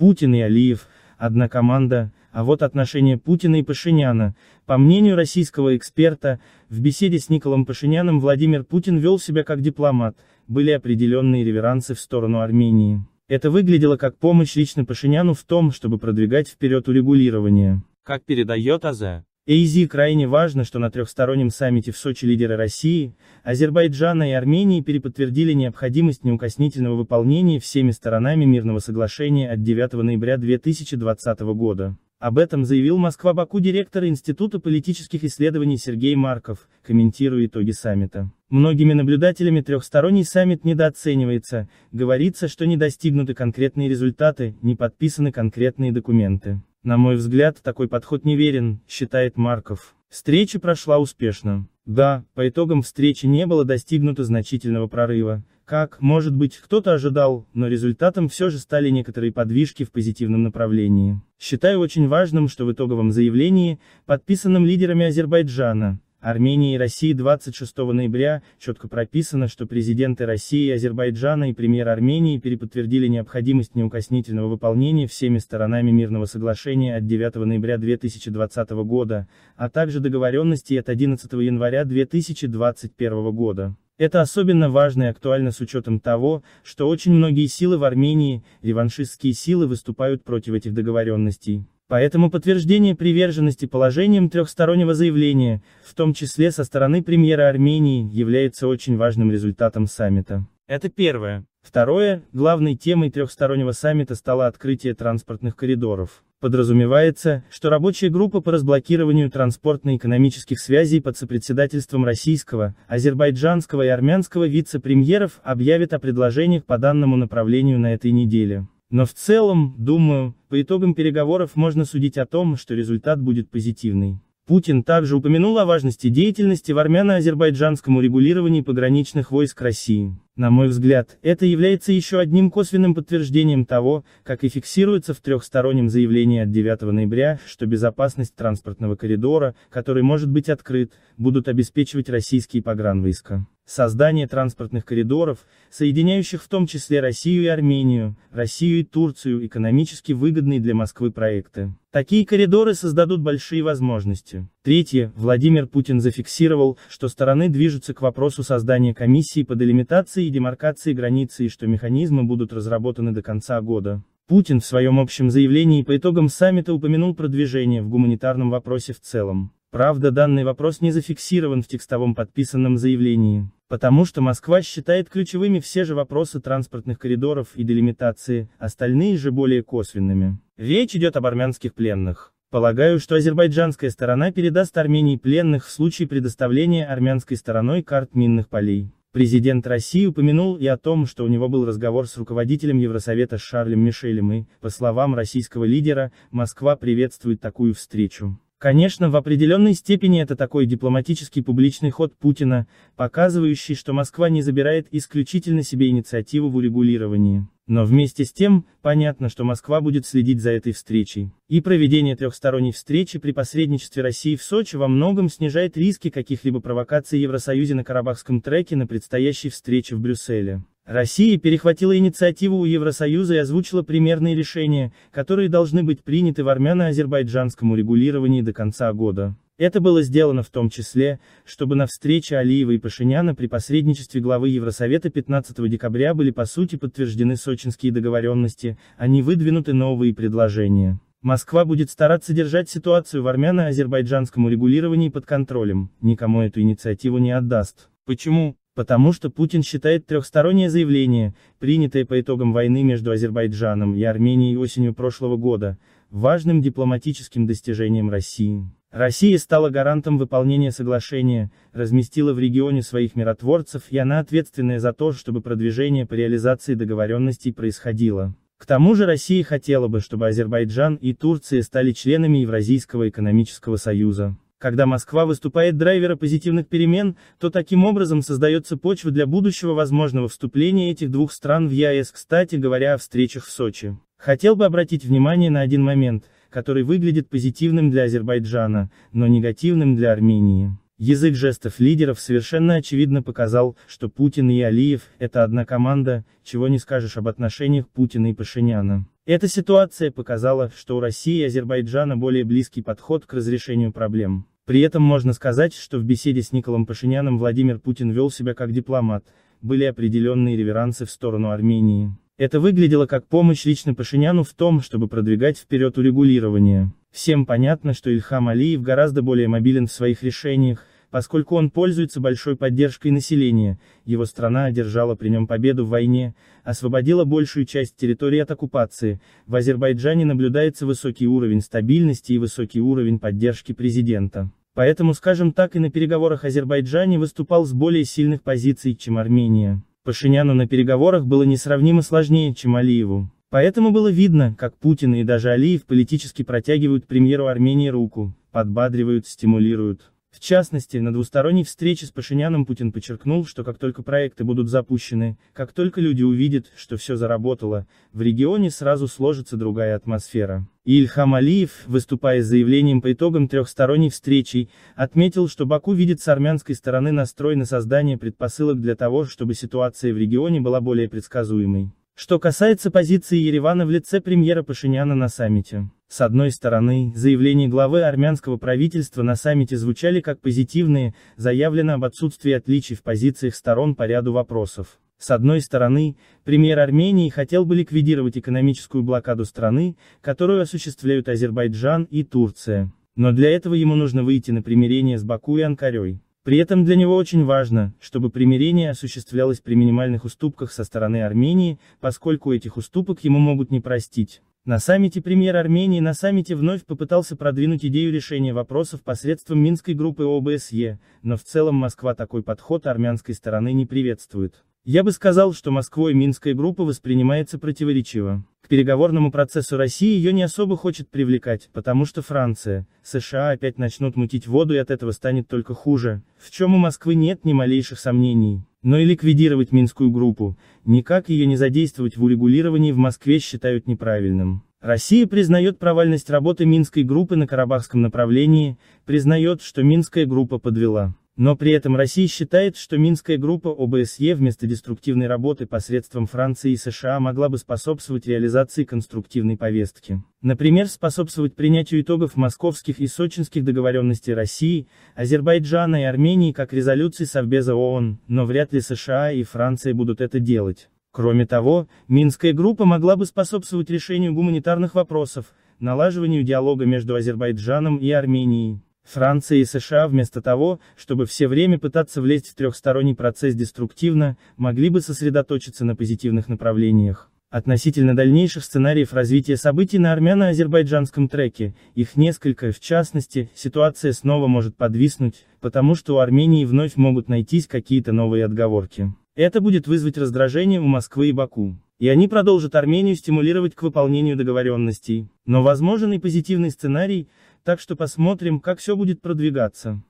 Путин и Алиев – одна команда, а вот отношения Путина и Пашиняна. По мнению российского эксперта, в беседе с Николом Пашиняном Владимир Путин вел себя как дипломат, были определенные реверансы в сторону Армении. Это выглядело как помощь лично Пашиняну в том, чтобы продвигать вперед урегулирование. Как передает АЗ, Эйзи крайне важно, что на трехстороннем саммите в Сочи лидеры России, Азербайджана и Армении переподтвердили необходимость неукоснительного выполнения всеми сторонами мирного соглашения от 9 ноября 2020 года. Об этом заявил Москва-Баку директор Института политических исследований Сергей Марков, комментируя итоги саммита. Многими наблюдателями трехсторонний саммит недооценивается, говорится, что не достигнуты конкретные результаты, не подписаны конкретные документы. На мой взгляд, такой подход неверен, считает Марков. Встреча прошла успешно. Да, по итогам встречи не было достигнуто значительного прорыва, как, может быть, кто-то ожидал, но результатом все же стали некоторые подвижки в позитивном направлении. Считаю очень важным, что в итоговом заявлении, подписанном лидерами Азербайджана, Армении и России 26 ноября четко прописано, что президенты России и Азербайджана и премьер Армении переподтвердили необходимость неукоснительного выполнения всеми сторонами мирного соглашения от 9 ноября 2020 года, а также договоренности от 11 января 2021 года. Это особенно важно и актуально с учетом того, что очень многие силы в Армении, реваншистские силы выступают против этих договоренностей. Поэтому подтверждение приверженности положениям трехстороннего заявления, в том числе со стороны премьера Армении, является очень важным результатом саммита. Это первое. Второе, главной темой трехстороннего саммита стало открытие транспортных коридоров. Подразумевается, что рабочая группа по разблокированию транспортно-экономических связей под сопредседательством российского, азербайджанского и армянского вице-премьеров объявит о предложениях по данному направлению на этой неделе. Но в целом, думаю, по итогам переговоров можно судить о том, что результат будет позитивный. Путин также упомянул о важности деятельности в армяно-азербайджанском урегулировании пограничных войск России. На мой взгляд, это является еще одним косвенным подтверждением того, как и фиксируется в трехстороннем заявлении от 9 ноября, что безопасность транспортного коридора, который может быть открыт, будут обеспечивать российские погранвойска создание транспортных коридоров, соединяющих в том числе Россию и Армению, Россию и Турцию, экономически выгодные для Москвы проекты. Такие коридоры создадут большие возможности. Третье, Владимир Путин зафиксировал, что стороны движутся к вопросу создания комиссии по делимитации и демаркации границы и что механизмы будут разработаны до конца года. Путин в своем общем заявлении по итогам саммита упомянул продвижение в гуманитарном вопросе в целом. Правда данный вопрос не зафиксирован в текстовом подписанном заявлении. Потому что Москва считает ключевыми все же вопросы транспортных коридоров и делимитации, остальные же более косвенными. Речь идет об армянских пленных. Полагаю, что азербайджанская сторона передаст Армении пленных в случае предоставления армянской стороной карт минных полей. Президент России упомянул и о том, что у него был разговор с руководителем Евросовета Шарлем Мишелем и, по словам российского лидера, Москва приветствует такую встречу. Конечно, в определенной степени это такой дипломатический публичный ход Путина, показывающий, что Москва не забирает исключительно себе инициативу в урегулировании. Но вместе с тем, понятно, что Москва будет следить за этой встречей. И проведение трехсторонней встречи при посредничестве России в Сочи во многом снижает риски каких-либо провокаций Евросоюза на карабахском треке на предстоящей встрече в Брюсселе. Россия перехватила инициативу у Евросоюза и озвучила примерные решения, которые должны быть приняты в армяно-азербайджанском урегулировании до конца года. Это было сделано в том числе, чтобы на встрече Алиева и Пашиняна при посредничестве главы Евросовета 15 декабря были по сути подтверждены сочинские договоренности, а не выдвинуты новые предложения. Москва будет стараться держать ситуацию в армяно-азербайджанском урегулировании под контролем, никому эту инициативу не отдаст. Почему? Потому что Путин считает трехстороннее заявление, принятое по итогам войны между Азербайджаном и Арменией осенью прошлого года, важным дипломатическим достижением России. Россия стала гарантом выполнения соглашения, разместила в регионе своих миротворцев и она ответственная за то, чтобы продвижение по реализации договоренностей происходило. К тому же Россия хотела бы, чтобы Азербайджан и Турция стали членами Евразийского экономического союза. Когда Москва выступает драйвера позитивных перемен, то таким образом создается почва для будущего возможного вступления этих двух стран в ЕАЭС, кстати говоря о встречах в Сочи. Хотел бы обратить внимание на один момент, который выглядит позитивным для Азербайджана, но негативным для Армении. Язык жестов лидеров совершенно очевидно показал, что Путин и Алиев – это одна команда, чего не скажешь об отношениях Путина и Пашиняна. Эта ситуация показала, что у России и Азербайджана более близкий подход к разрешению проблем. При этом можно сказать, что в беседе с Николом Пашиняном Владимир Путин вел себя как дипломат, были определенные реверансы в сторону Армении. Это выглядело как помощь лично Пашиняну в том, чтобы продвигать вперед урегулирование. Всем понятно, что Ильхам Алиев гораздо более мобилен в своих решениях, поскольку он пользуется большой поддержкой населения, его страна одержала при нем победу в войне, освободила большую часть территории от оккупации, в Азербайджане наблюдается высокий уровень стабильности и высокий уровень поддержки президента. Поэтому, скажем так, и на переговорах Азербайджане выступал с более сильных позиций, чем Армения. Пашиняну на переговорах было несравнимо сложнее, чем Алиеву. Поэтому было видно, как Путин и даже Алиев политически протягивают премьеру Армении руку, подбадривают, стимулируют. В частности, на двусторонней встрече с Пашиняном Путин подчеркнул, что как только проекты будут запущены, как только люди увидят, что все заработало, в регионе сразу сложится другая атмосфера. Ильхам Алиев, выступая с заявлением по итогам трехсторонней встречи, отметил, что Баку видит с армянской стороны настрой на создание предпосылок для того, чтобы ситуация в регионе была более предсказуемой. Что касается позиции Еревана в лице премьера Пашиняна на саммите. С одной стороны, заявления главы армянского правительства на саммите звучали как позитивные, заявлено об отсутствии отличий в позициях сторон по ряду вопросов. С одной стороны, премьер Армении хотел бы ликвидировать экономическую блокаду страны, которую осуществляют Азербайджан и Турция. Но для этого ему нужно выйти на примирение с Баку и Анкарой. При этом для него очень важно, чтобы примирение осуществлялось при минимальных уступках со стороны Армении, поскольку этих уступок ему могут не простить. На саммите премьер Армении на саммите вновь попытался продвинуть идею решения вопросов посредством Минской группы ОБСЕ, но в целом Москва такой подход армянской стороны не приветствует. Я бы сказал, что Москвой Минская группа воспринимается противоречиво. К переговорному процессу России ее не особо хочет привлекать, потому что Франция, США опять начнут мутить воду и от этого станет только хуже, в чем у Москвы нет ни малейших сомнений. Но и ликвидировать Минскую группу, никак ее не задействовать в урегулировании в Москве считают неправильным. Россия признает провальность работы Минской группы на Карабахском направлении, признает, что Минская группа подвела. Но при этом Россия считает, что Минская группа ОБСЕ вместо деструктивной работы посредством Франции и США могла бы способствовать реализации конструктивной повестки. Например, способствовать принятию итогов московских и сочинских договоренностей России, Азербайджана и Армении как резолюции Совбеза ООН, но вряд ли США и Франция будут это делать. Кроме того, Минская группа могла бы способствовать решению гуманитарных вопросов, налаживанию диалога между Азербайджаном и Арменией. Франция и США вместо того, чтобы все время пытаться влезть в трехсторонний процесс деструктивно, могли бы сосредоточиться на позитивных направлениях. Относительно дальнейших сценариев развития событий на армяно-азербайджанском треке, их несколько, в частности, ситуация снова может подвиснуть, потому что у Армении вновь могут найтись какие-то новые отговорки. Это будет вызвать раздражение у Москвы и Баку. И они продолжат Армению стимулировать к выполнению договоренностей. Но возможен и позитивный сценарий, так что посмотрим, как все будет продвигаться.